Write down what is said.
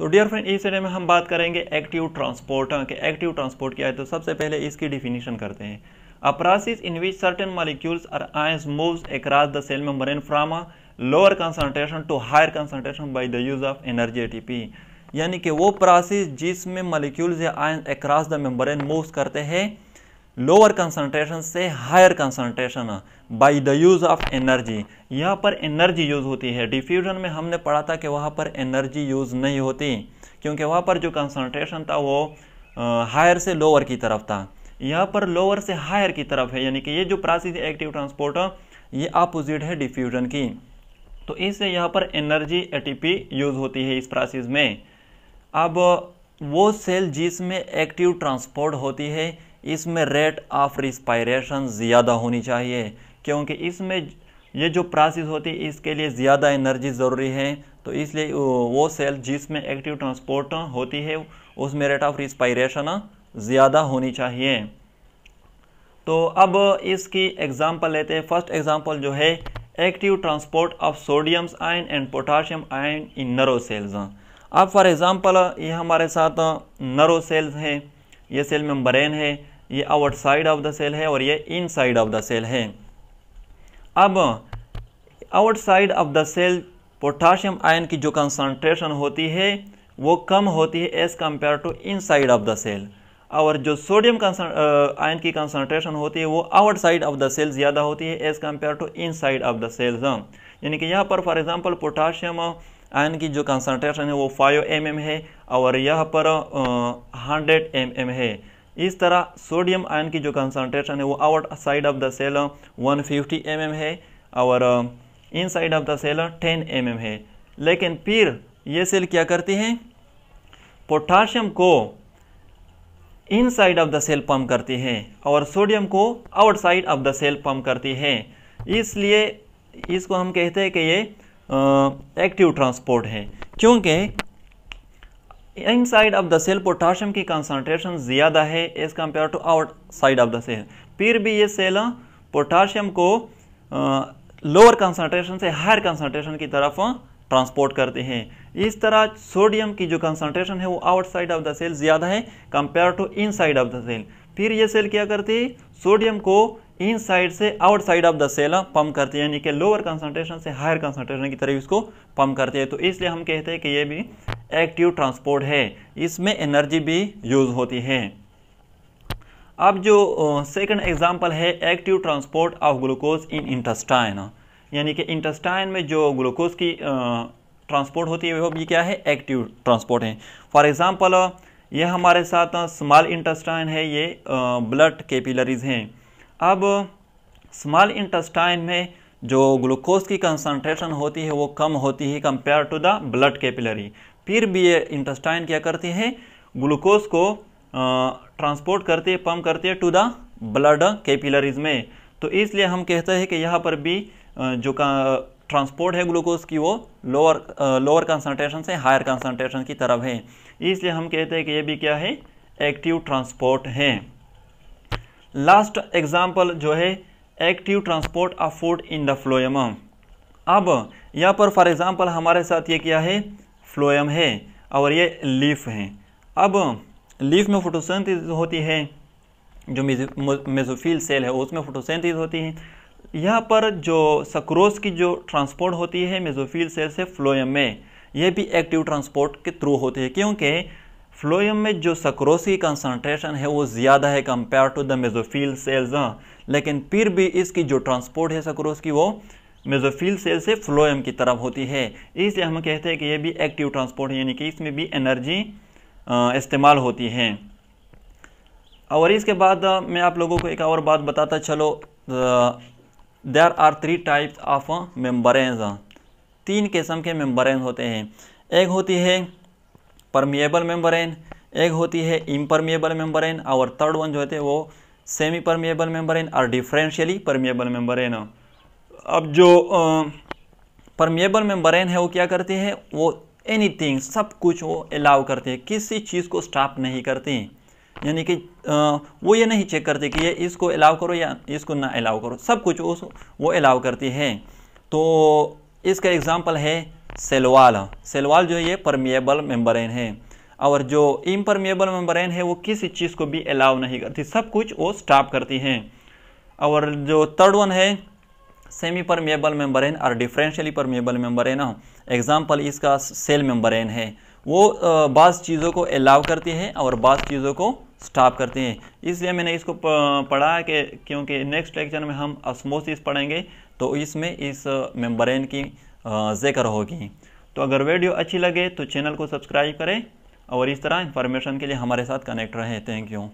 तो dear friend इस video में हम बात करेंगे एक्टिव ट्रांसपोर्ट के एक्टिव ट्रांसपोर्ट क्या है तो सबसे पहले इसकी डिफिनीशन करते हैं a process in which certain molecules or ions moves across the cell में from a lower concentration to higher concentration by the use of energy पी यानी कि वो प्रासिस जिसमें मालिक्यूल्स या आयंस अक्रॉस द मेम्ब्रेन करते हैं लोअर कंसंट्रेशन से higher concentration by the use of energy यहाँ पर एनर्जी यूज़ होती है डिफ्यूजन में हमने पढ़ा था कि वहाँ पर एनर्जी यूज़ नहीं होती क्योंकि वहाँ पर जो कंसंट्रेशन था वो हायर से लोअर की तरफ था यहाँ पर लोअर से हायर की तरफ है यानी कि ये जो प्रासिस एक्टिव ट्रांसपोर्ट ये अपोजिट है डिफ्यूजन की तो इससे यहाँ पर एनर्जी ए यूज़ होती है इस प्रासिस में अब वो सेल जिसमें एक्टिव ट्रांसपोर्ट होती है इसमें रेट ऑफ रिस्पायरेशन ज़्यादा होनी चाहिए क्योंकि इसमें ये जो प्रोसेस होती है इसके लिए ज़्यादा एनर्जी ज़रूरी है तो इसलिए वो सेल जिसमें एक्टिव ट्रांसपोर्ट होती है उसमें रेट ऑफ रिस्पायरेशन ज़्यादा होनी चाहिए तो अब इसकी एग्ज़ाम्पल लेते हैं फर्स्ट एग्ज़ाम्पल जो है active transport of sodium ion and potassium ion in nerve cells अब फॉर एग्ज़ाम्पल ये हमारे साथ नरो सेल्स हैं ये सेल मेम्ब्रेन है ये outside of the cell है और ये साइड ऑफ द सेल है अब outside of the cell potassium ion की जो कंसंट्रेशन होती है वो कम होती है as compare to inside of the cell और जो सोडियम आयन की कंसंट्रेशन होती है वो outside of the cell ज़्यादा होती है as compare to inside of the cells यानी कि यहाँ पर फॉर एग्ज़ाम्पल पोटाशियम आयन की जो कंसंट्रेशन है वो फाइव एम mm है और यहाँ पर हंड्रेड एम mm है इस तरह सोडियम आयन की जो कंसनट्रेशन है वो outside of the cell 150 fifty mm है और inside of the cell 10 mm है लेकिन फिर ये सेल क्या करती है पोटाशियम को inside of the cell pump करती है और सोडियम को outside of the cell pump करती है इसलिए इसको हम कहते हैं कि ये एक्टिव uh, ट्रांसपोर्ट है क्योंकि inside of the cell potassium की कंसनट्रेशन ज़्यादा है as compare to outside of the cell फिर भी ये सेल पोटाशियम को लोअर कंसनट्रेशन से हायर कंसनट्रेशन की तरफ ट्रांसपोर्ट करते हैं इस तरह सोडियम की जो कंसनट्रेशन है वो outside of the cell ज़्यादा है compare to inside of the cell फिर ये सेल क्या करती है सोडियम को इन साइड से outside of the cell pump करती है यानी कि लोअर कंसनट्रेशन से हायर कंसनट्रेशन की तरफ इसको पंप करती है तो इसलिए हम कहते हैं कि ये भी एक्टिव ट्रांसपोर्ट है इसमें एनर्जी भी यूज होती है अब जो सेकंड एग्जांपल है active transport of glucose in intestine यानी कि इंटस्टाइन में जो ग्लूकोज की ट्रांसपोर्ट होती है वो भी क्या है एक्टिव ट्रांसपोर्ट है फॉर एग्जाम्पल ये हमारे साथ स्मॉल हाँ, इंटस्टाइन है ये ब्लड कैपिलरीज हैं अब स्मॉल इंटस्टाइन में जो ग्लूकोज की कंसनट्रेशन होती है वो कम होती है compare to the blood capillary फिर भी ये इंटस्टाइन क्या करती है ग्लूकोज को ट्रांसपोर्ट करती है पम्प करती है टू द ब्लड कैपिलरीज में तो इसलिए हम कहते हैं कि यहाँ पर भी जो का ट्रांसपोर्ट है ग्लूकोज की वो लोअर लोअर कंसनट्रेशन से हायर कंसनट्रेशन की तरफ है इसलिए हम कहते हैं कि ये भी क्या है एक्टिव ट्रांसपोर्ट है लास्ट एग्जाम्पल जो है active transport of food in the phloem अब यहाँ पर फॉर एग्ज़ाम्पल हमारे साथ ये क्या है फ्लोएम है और ये लीफ है अब लीफ में फोटोसेंथिस होती है जो मेजोफील सेल है उसमें फोटोसेंथिस होती है यहाँ पर जो सक्रोस की जो ट्रांसपोर्ट होती है मेजोफील सेल से फ्लोएम में यह भी एक्टिव ट्रांसपोर्ट के थ्रू होती है क्योंकि फ्लोएम में जो सक्रोस की कंसनट्रेशन है वो ज़्यादा है compare to the mesophyll cells लेकिन फिर भी इसकी जो ट्रांसपोर्ट है सक्रोस की वो मेजोफील सेल से फ्लोएम की तरफ होती है इसलिए हम कहते हैं कि ये भी एक्टिव ट्रांसपोर्ट है यानी कि इसमें भी एनर्जी इस्तेमाल होती है और इसके बाद मैं आप लोगों को एक और बात बताता चलो there are three types of membranes तीन किस्म के मेम्बरेंस होते हैं एक होती है परमिएबल मेम्ब्रेन एक होती है इम्परमिएबल मेम्ब्रेन और थर्ड वन जो होते हैं वो सेमी परमिएबल मेम्ब्रेन और डिफरेंशियली परमिएबल मेम्ब्रेन अब जो परमिएबल मेम्ब्रेन है वो क्या करती है वो एनी सब कुछ वो अलाउ करती है किसी चीज़ को स्टॉप नहीं करती यानी कि वो ये नहीं चेक करती कि ये इसको अलाउ करो या इसको ना अलाउ करो सब कुछ वो वो अलाउ करती है तो इसका एग्ज़ाम्पल है सेलवाल सेलवाल जो है ये परमिएबल मेम्बरेन है और जो इम्परमिएबल मेम्बरेन है वो किसी चीज़ को भी अलाउ नहीं करती सब कुछ वो स्टॉप करती हैं और जो थर्ड वन है सेमी परमिएबल मेम्बरेन और डिफरेंशियली परमिएबल मेम्बरेन एग्जाम्पल इसका सेल मेम्बरेन है वो बास चीज़ों को अलाउ करती है और बास चीज़ों को स्टॉप करती हैं इसलिए मैंने इसको पढ़ा है कि क्योंकि नेक्स्ट लेक्चर में हम असमोसिस पढ़ेंगे तो इसमें इस मेम्बरेन की ज़िक्र होगी तो अगर वीडियो अच्छी लगे तो चैनल को सब्सक्राइब करें और इस तरह इन्फॉर्मेशन के लिए हमारे साथ कनेक्ट रहें थैंक यू